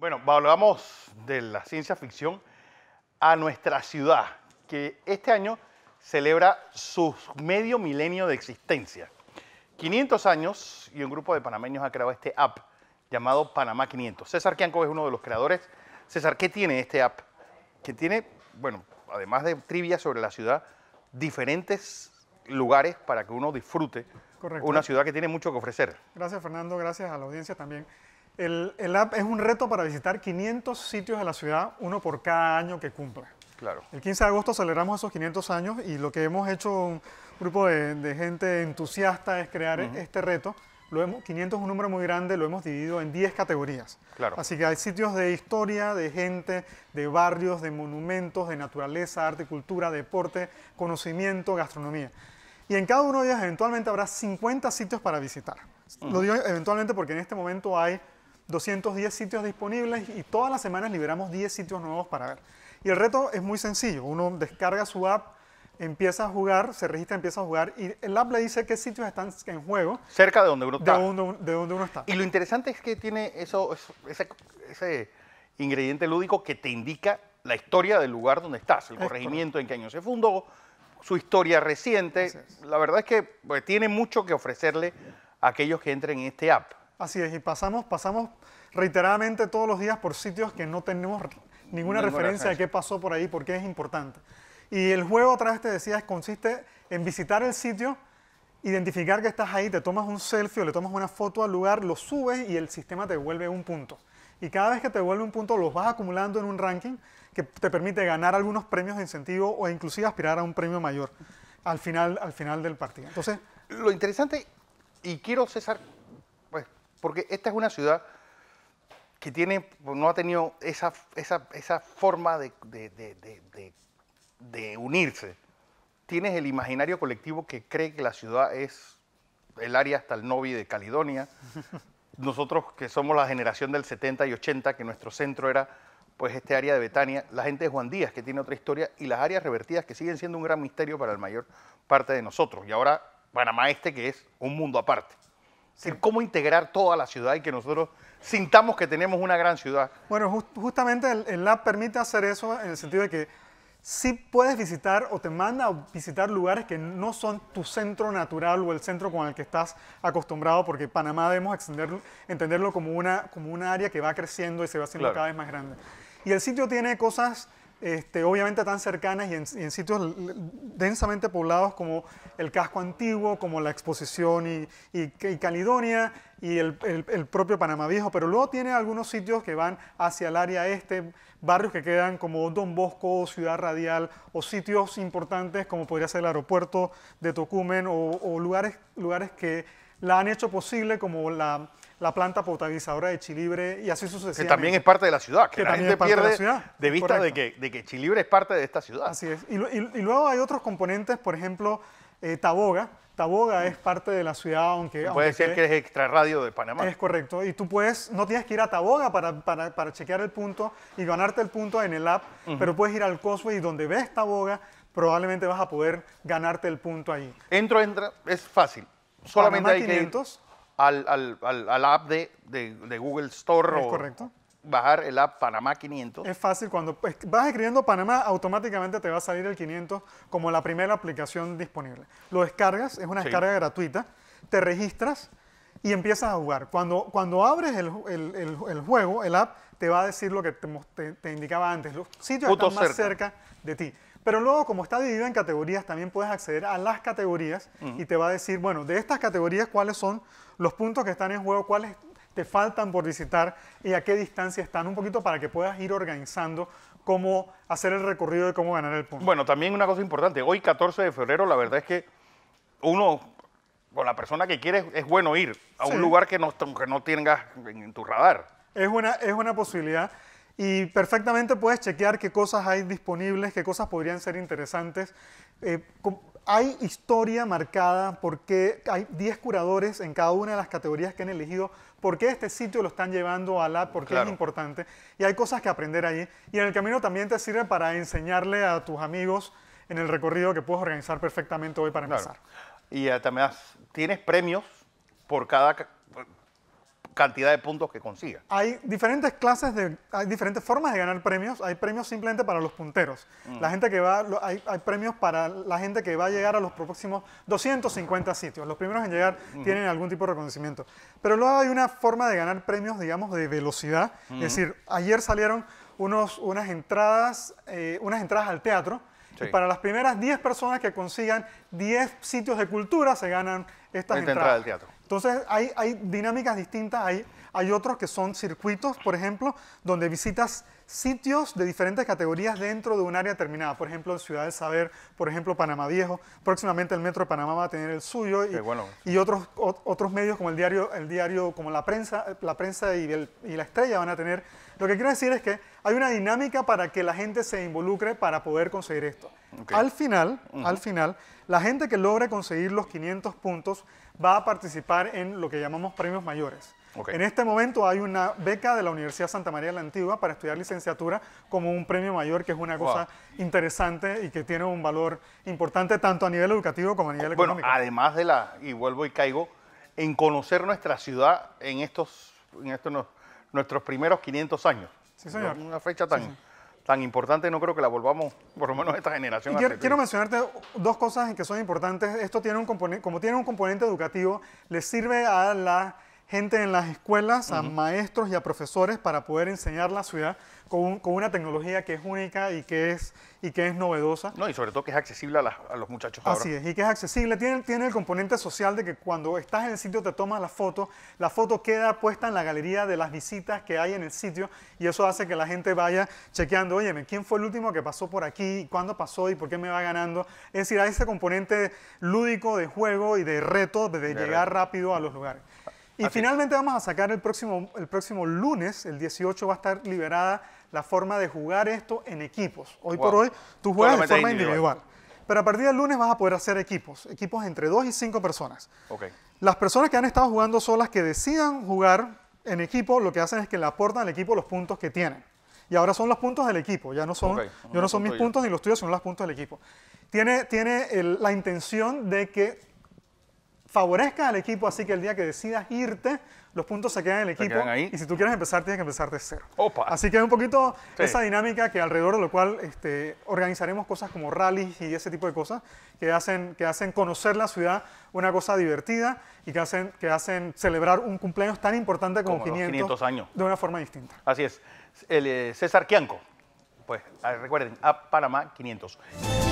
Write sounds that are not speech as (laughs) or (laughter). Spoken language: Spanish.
Bueno, hablamos de la ciencia ficción a nuestra ciudad, que este año celebra su medio milenio de existencia. 500 años y un grupo de panameños ha creado este app llamado Panamá 500. César Quianco es uno de los creadores. César, ¿qué tiene este app? Que tiene, bueno, además de trivia sobre la ciudad, diferentes lugares para que uno disfrute Correcto. una ciudad que tiene mucho que ofrecer. Gracias Fernando, gracias a la audiencia también. El, app es un reto para visitar 500 sitios de la ciudad, uno por cada año que cumpla. Claro. El 15 de agosto celebramos esos 500 años y lo que hemos hecho un grupo de, gente entusiasta es crear este reto. Lo hemos, 500 es un número muy grande, lo hemos dividido en 10 categorías. Claro. Así que hay sitios de historia, de gente, de barrios, de monumentos, de naturaleza, arte, cultura, deporte, conocimiento, gastronomía. Y en cada uno de ellos eventualmente habrá 50 sitios para visitar. Lo digo eventualmente porque en este momento hay 210 sitios disponibles y todas las semanas liberamos 10 sitios nuevos para ver. Y el reto es muy sencillo, uno descarga su app, empieza a jugar, se registra, empieza a jugar y el app le dice qué sitios están en juego. Cerca de donde uno está. De donde, uno está. Y lo interesante es que tiene eso, ese, ingrediente lúdico que te indica la historia del lugar donde estás, el regimiento corregimiento, en qué año se fundó, su historia reciente. La verdad es que pues, tiene mucho que ofrecerle a aquellos que entren en este app. Así es, y pasamos, pasamos reiteradamente todos los días por sitios que no tenemos ninguna referencia de qué pasó por ahí, por qué es importante. Y el juego, otra vez te decía, consiste en visitar el sitio, identificar que estás ahí, te tomas un selfie o le tomas una foto al lugar, lo subes y el sistema te devuelve un punto. Y cada vez que te devuelve un punto, los vas acumulando en un ranking que te permite ganar algunos premios de incentivo o inclusive aspirar a un premio mayor al final, al final del partido. Entonces, lo interesante, y quiero, César, porque esta es una ciudad que tiene, no ha tenido esa, esa, forma de, unirse. Tienes el imaginario colectivo que cree que la ciudad es el área hasta el Novi de Caledonia. (laughs) Nosotros que somos la generación del 70 y 80, que nuestro centro era pues este área de Betania, la gente de Juan Díaz que tiene otra historia y las áreas revertidas que siguen siendo un gran misterio para la mayor parte de nosotros. Y ahora Panamá este que es un mundo aparte cómo integrar toda la ciudad y que nosotros sintamos que tenemos una gran ciudad. Bueno, justamente el, Lab permite hacer eso en el sentido de que sí puedes visitar o te manda a visitar lugares que no son tu centro natural o el centro con el que estás acostumbrado, porque Panamá debemos entenderlo como una, como un área que va creciendo y se va haciendo cada vez más grande. Y el sitio tiene cosas este, obviamente tan cercanas y en, sitios densamente poblados como el casco antiguo, como la exposición y, Calidonia y y el, propio Panamá Viejo, pero luego tiene algunos sitios que van hacia el área este, barrios que quedan como Don Bosco, Ciudad Radial o sitios importantes como podría ser el aeropuerto de Tocumen o, o lugares, lugares que la han hecho posible como la la planta potabilizadora de Chilibre y así sucesivamente. Que también es parte de la ciudad, que, la gente pierde de, vista de que, de Chilibre es parte de esta ciudad. Así es. Y, luego hay otros componentes, por ejemplo, eh, Taboga. Taboga es parte de la ciudad, aunque... Puede decir ser que es extrarradio de Panamá. Es correcto. Y tú puedes, no tienes que ir a Taboga para, chequear el punto y ganarte el punto en el app, pero puedes ir al Cosway y donde ves Taboga, probablemente vas a poder ganarte el punto ahí. Entro, entra, es fácil. Solamente hay al, app de, de, Google Store. Es correcto bajar el app Panamá 500. Es fácil, cuando pues, vas escribiendo Panamá, automáticamente te va a salir el 500 como la primera aplicación disponible. Lo descargas, es una descarga gratuita, te registras y empiezas a jugar. Cuando, cuando abres el, juego, el app, te va a decir lo que te, indicaba antes, los sitios están más cerca de ti. Pero luego, como está dividido en categorías, también puedes acceder a las categorías y te va a decir, bueno, de estas categorías, cuáles son los puntos que están en juego, cuáles te faltan por visitar y a qué distancia están, un poquito para que puedas ir organizando cómo hacer el recorrido y cómo ganar el punto. Bueno, también una cosa importante, hoy 14 de febrero, la verdad es que uno, con la persona que quiere, es bueno ir a un lugar que no, que no tengas en tu radar. Es una, es una posibilidad y perfectamente puedes chequear qué cosas hay disponibles, qué cosas podrían ser interesantes. Eh, hay historia marcada porque hay 10 curadores en cada una de las categorías que han elegido, por qué este sitio lo están llevando a la, por qué es importante. Y hay cosas que aprender allí. Y en el camino también te sirve para enseñarle a tus amigos en el recorrido que puedes organizar perfectamente hoy para empezar. Y también tienes premios por cada cantidad de puntos que consiga. Hay diferentes clases, de, hay diferentes formas de ganar premios. Hay premios simplemente para los punteros. La mm. gente que va, hay, premios para la gente que va a llegar a los próximos 250 sitios. Los primeros en llegar mm. tienen algún tipo de reconocimiento. Pero luego hay una forma de ganar premios, digamos, de velocidad. Es mm. decir, ayer salieron unos, unas, entradas, eh, unas entradas al teatro. para las primeras 10 personas que consigan 10 sitios de cultura se ganan estas entradas. teatro. Entonces hay, dinámicas distintas, hay, hay otros que son circuitos, por ejemplo, donde visitas sitios de diferentes categorías dentro de un área determinada. Por ejemplo, Ciudad del Saber, por ejemplo, Panamá Viejo. Próximamente el Metro de Panamá va a tener el suyo y, y otros, otros medios como el diario, el diario como la prensa, la prensa y, la estrella van a tener. Lo que quiero decir es que hay una dinámica para que la gente se involucre para poder conseguir esto. Al final, al final, la gente que logre conseguir los 500 puntos va a participar en lo que llamamos premios mayores. En este momento hay una beca de la Universidad Santa María de la Antigua para estudiar licenciatura como un premio mayor, que es una cosa interesante y que tiene un valor importante tanto a nivel educativo como a nivel económico. además de la, y vuelvo y caigo, en conocer nuestra ciudad en estos, en estos nuestros primeros 500 años. Sí, señor. Una fecha tan tan importante, no creo que la volvamos, por lo menos esta generación. Quiero, quiero mencionarte dos cosas que son importantes. Esto tiene un componente, como tiene un componente educativo, le sirve a la gente en las escuelas, a maestros y a profesores para poder enseñar la ciudad con, una tecnología que es única y que es, y que es novedosa. No, y sobre todo que es accesible a, los muchachos. Así es, y que es accesible. Tiene, tiene el componente social de que cuando estás en el sitio te tomas la foto, la foto queda puesta en la galería de las visitas que hay en el sitio y eso hace que la gente vaya chequeando, oye, ¿quién fue el último que pasó por aquí? ¿Cuándo pasó y por qué me va ganando? Es decir, hay ese componente lúdico de juego y de reto de llegar rápido a los lugares. Y finalmente vamos a sacar el próximo, el próximo lunes, el 18, va a estar liberada la forma de jugar esto en equipos. Hoy por hoy tú juegas de forma individual. Pero a partir del lunes vas a poder hacer equipos, equipos entre dos y cinco personas. Las personas que han estado jugando solas, que decidan jugar en equipo, lo que hacen es que le aportan al equipo los puntos que tienen. Y ahora son los puntos del equipo, ya no son, no son mis puntos ni los tuyos, sino los puntos del equipo. Tiene, tiene la intención de que favorezca al equipo, así que el día que decidas irte, los puntos se quedan en el equipo. Y si tú quieres empezar, tienes que empezar de cero. Así que es un poquito esa dinámica que alrededor de lo cual este, organizaremos cosas como rallies y ese tipo de cosas que hacen, que hacen conocer la ciudad una cosa divertida y que hacen, que hacen celebrar un cumpleaños tan importante como, 500, años de una forma distinta. Así es. El, eh, César Quianco. Pues ah, recuerden, a Panamá 500.